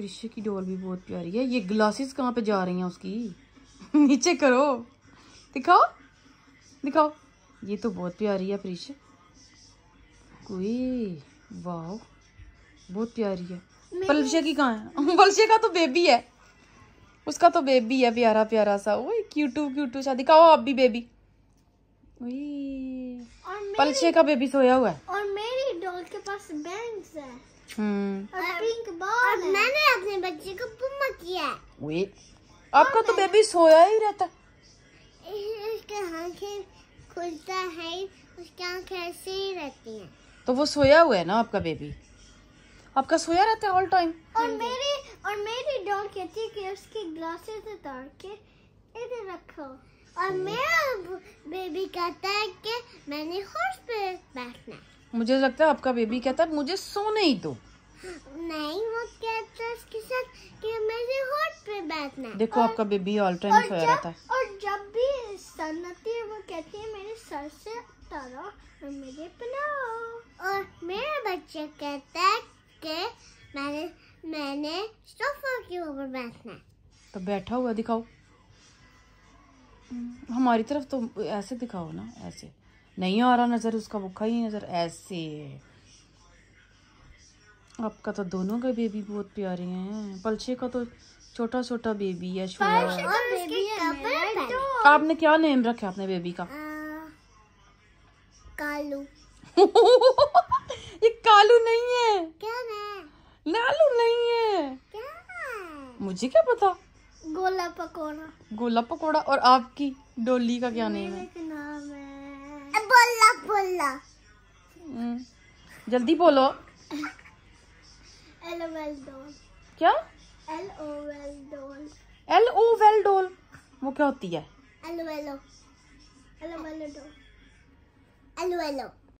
रिशे की डोल भी बहुत प्यारी है ये ग्लासेस कहाँ पे जा रही हैं उसकी नीचे करो दिखाओ दिखाओ ये तो बहुत प्यारी है प्रिश कोई वाह बहुत प्यारी है पलशे की कहाँ है पलशे का तो बेबी है उसका तो बेबी है प्यारा प्यारा सा वो क्यूटू क्यूटू सा दिखाओ आप भी बेबी पलशे का बेबी सोया हुआ है पास बैंक्स है हम्म और पिंक बॉल और मैंने अपने बच्चे को पुम्मा किया है आपका तो बेबी सोया ही रहता इसके आंखें खुलता है उसकी आंखें ऐसे ही रहती हैं तो वो सोया हुआ है ना आपका बेबी आपका सोया रहता है ऑल टाइम और मेरी और मेरी डॉग कहती है कि उसके ग्लासेस उतार के इधर रखो और hmm. मेरा बेबी कहता है कि मैंने हॉर्स पे बैठना है मुझे लगता है आपका बेबी कहता है मुझे सोने ही दो नहीं वो कहता है उसके साथ कि मेरे होठ पे बैठना है देखो और, आपका बेबी ऑल टाइम सो रहता है और जब भी सन आती है वो कहती है मेरे सर से उतारो और मुझे पिलाओ और मेरा बच्चा कहता है कि मैंने मैंने सोफा के ऊपर बैठना है तो बैठा हुआ दिखाओ हमारी तरफ तो ऐसे दिखाओ ना ऐसे नहीं आ रहा नज़र उसका वो ही नज़र ऐसे आपका तो दोनों का बेबी बहुत प्यारे हैं पलछे का तो छोटा छोटा बेबी है छोटा तो। आपने क्या नेम रखा अपने बेबी का कालू ये कालू नहीं है क्या लालू नहीं है क्या मुझे क्या पता गोला पकोड़ा गोला पकोड़ा और आपकी डोली का क्या नेम है बोला बोला हम्म। जल्दी बोलो एल ओ वेल डोल क्या एल ओ वेल डोल एल ओ वेल डोल वो क्या होती है एलो एलो एलो एलो डोल एल एलो